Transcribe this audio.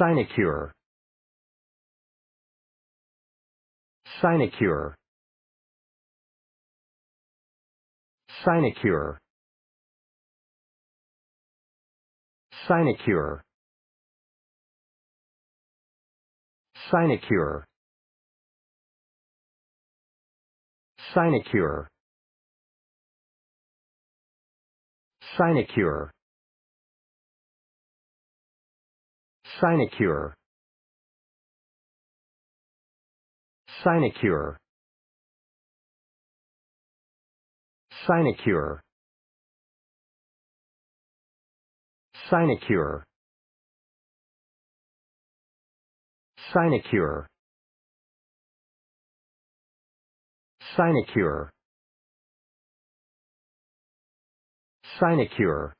Sinecure. Sinecure. Sinecure. Sinecure. Sinecure. Sinecure. Sinecure. sinecure sinecure sinecure sinecure sinecure sinecure sinecure